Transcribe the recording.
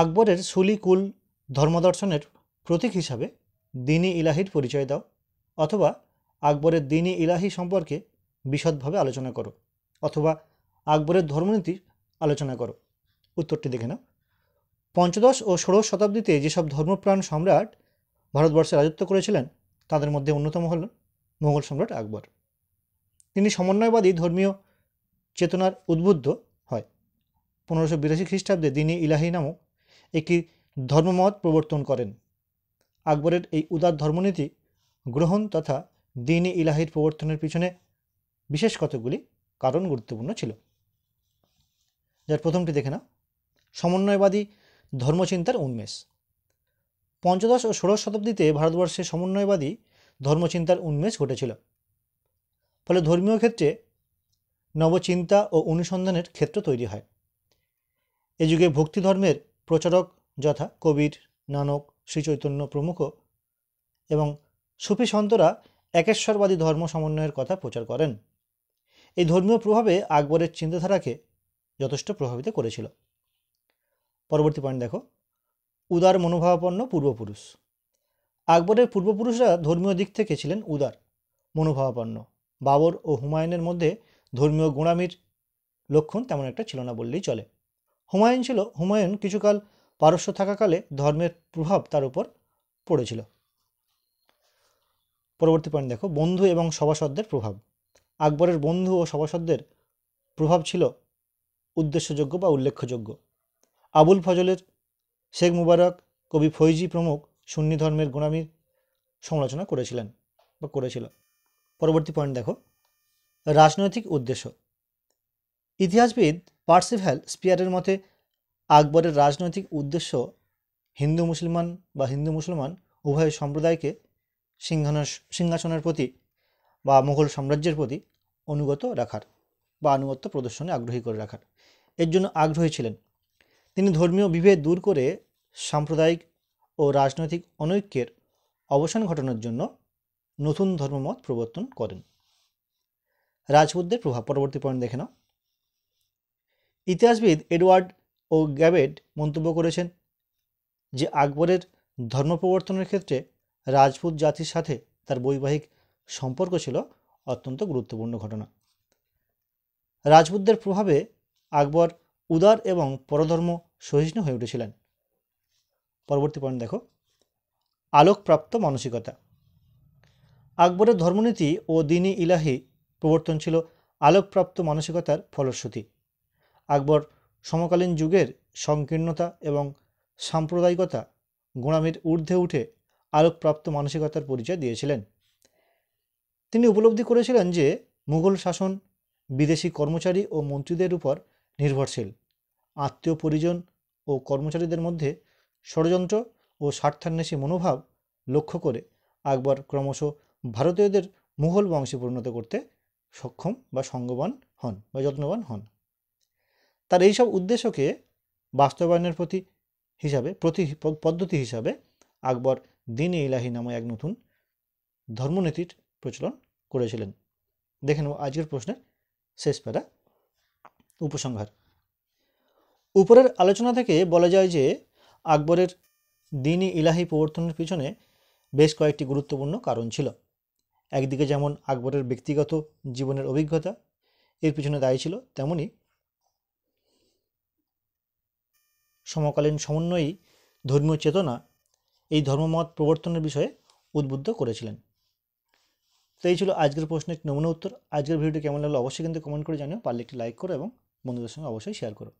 আকবরের সুলিকুল ধর্মদর্শনের প্রতীক হিসাবে দিনী ইলাহির পরিচয় দাও অথবা আকবরের দিনী ইলাহি সম্পর্কে বিশদভাবে আলোচনা করো অথবা আকবরের ধর্মনীতি আলোচনা করো উত্তরটি দেখে নাও পঞ্চদশ ও ষোড়শ শতাব্দীতে যেসব ধর্মপ্রাণ সম্রাট ভারতবর্ষে রাজত্ব করেছিলেন তাদের মধ্যে অন্যতম হল মোগল সম্রাট আকবর তিনি সমন্বয়বাদী ধর্মীয় চেতনার উদ্বুদ্ধ হয় পনেরোশো বিরাশি খ্রিস্টাব্দে দিনী ইলাহি নামক একটি ধর্মমত প্রবর্তন করেন আকবরের এই উদার ধর্মনীতি গ্রহণ তথা দিনী ইলাহির প্রবর্তনের পিছনে বিশেষ কতগুলি কারণ গুরুত্বপূর্ণ ছিল যার প্রথমটি দেখে না সমন্বয়বাদী ধর্মচিন্তার উন্মেষ পঞ্চদশ ও ষোড়শ শতাব্দীতে ভারতবর্ষে সমন্বয়বাদী ধর্মচিন্তার উন্মেষ ঘটেছিল ফলে ধর্মীয় ক্ষেত্রে নবচিন্তা ও অনুসন্ধানের ক্ষেত্র তৈরি হয় এ যুগে ভক্তি ধর্মের প্রচারক যথা কবির নানক শ্রীচৈতন্য প্রমুখ এবং সুফি সন্তরা একেশ্বরবাদী ধর্ম সমন্বয়ের কথা প্রচার করেন এই ধর্মীয় প্রভাবে আকবরের চিন্তাধারাকে যথেষ্ট প্রভাবিত করেছিল পরবর্তী পয়েন্ট দেখো উদার মনোভাবাপন্ন পূর্বপুরুষ আকবরের পূর্বপুরুষরা ধর্মীয় দিক থেকে ছিলেন উদার মনোভাবাপন্ন বাবর ও হুমায়ুনের মধ্যে ধর্মীয় গুণামির লক্ষণ তেমন একটা ছিল না বললেই চলে হুমায়ুন ছিল হুমায়ুন কিছুকাল পারস্য থাকাকালে ধর্মের প্রভাব তার উপর পড়েছিল পরবর্তী পয়েন্ট দেখো বন্ধু এবং সভাসদদের প্রভাব আকবরের বন্ধু ও সভাসদদের প্রভাব ছিল উদ্দেশ্যযোগ্য বা উল্লেখযোগ্য আবুল ফজলের শেখ মুবারক কবি ফৈজি প্রমুখ সুন্নি ধর্মের গোনামির সমালোচনা করেছিলেন বা করেছিল পরবর্তী পয়েন্ট দেখো রাজনৈতিক উদ্দেশ্য ইতিহাসবিদ পার্সিভ্যাল স্পিয়ারের মতে আকবরের রাজনৈতিক উদ্দেশ্য হিন্দু মুসলমান বা হিন্দু মুসলমান উভয় সম্প্রদায়কে সিংহান সিংহাসনের প্রতি বা মুঘল সাম্রাজ্যের প্রতি অনুগত রাখার বা আনুগত্য প্রদর্শনে আগ্রহী করে রাখার এর জন্য আগ্রহী ছিলেন তিনি ধর্মীয় বিভেদ দূর করে সাম্প্রদায়িক ও রাজনৈতিক অনৈক্যের অবসান ঘটানোর জন্য নতুন ধর্মমত প্রবর্তন করেন রাজপুতদের প্রভাব পরবর্তী পয়েন্ট দেখে নাও ইতিহাসবিদ এডওয়ার্ড ও গ্যাবেট মন্তব্য করেছেন যে আকবরের ধর্ম প্রবর্তনের ক্ষেত্রে রাজপুত জাতির সাথে তার বৈবাহিক সম্পর্ক ছিল অত্যন্ত গুরুত্বপূর্ণ ঘটনা রাজপুতদের প্রভাবে আকবর উদার এবং পরধর্ম সহিষ্ণু হয়ে উঠেছিলেন পরবর্তী পয়েন্ট দেখো আলোকপ্রাপ্ত মানসিকতা আকবরের ধর্মনীতি ও দিনী ইলাহি প্রবর্তন ছিল আলোকপ্রাপ্ত মানসিকতার ফলশ্রুতি আকবর সমকালীন যুগের সংকীর্ণতা এবং সাম্প্রদায়িকতা গোঁড়ামির ঊর্ধ্বে উঠে আলোকপ্রাপ্ত মানসিকতার পরিচয় দিয়েছিলেন তিনি উপলব্ধি করেছিলেন যে মুঘল শাসন বিদেশি কর্মচারী ও মন্ত্রীদের উপর নির্ভরশীল আত্মীয় পরিজন ও কর্মচারীদের মধ্যে ষড়যন্ত্র ও স্বার্থান্বেষী মনোভাব লক্ষ্য করে আকবর ক্রমশ ভারতীয়দের মুঘল বংশে পরিণত করতে সক্ষম বা সঙ্গবান হন বা যত্নবান হন তার এই সব উদ্দেশ্যকে বাস্তবায়নের প্রতি হিসাবে প্রতি পদ্ধতি হিসাবে আকবর দিন ইলাহি নামে এক নতুন ধর্মনীতির প্রচলন করেছিলেন দেখে নেব আজকের প্রশ্নের শেষ প্যারা উপসংহার উপরের আলোচনা থেকে বলা যায় যে আকবরের দিনই ইলাহি প্রবর্তনের পিছনে বেশ কয়েকটি গুরুত্বপূর্ণ কারণ ছিল একদিকে যেমন আকবরের ব্যক্তিগত জীবনের অভিজ্ঞতা এর পিছনে দায়ী ছিল তেমনি সমকালীন সমন্বয়ী ধর্মীয় চেতনা এই ধর্মমত প্রবর্তনের বিষয়ে উদ্বুদ্ধ করেছিলেন তো এই ছিল আজকের প্রশ্নের নমুনা উত্তর আজকের ভিডিওটি কেমন লাগলো অবশ্যই কিন্তু কমেন্ট করে জানিও পারলে একটি লাইক করো এবং বন্ধুদের সঙ্গে অবশ্যই শেয়ার করো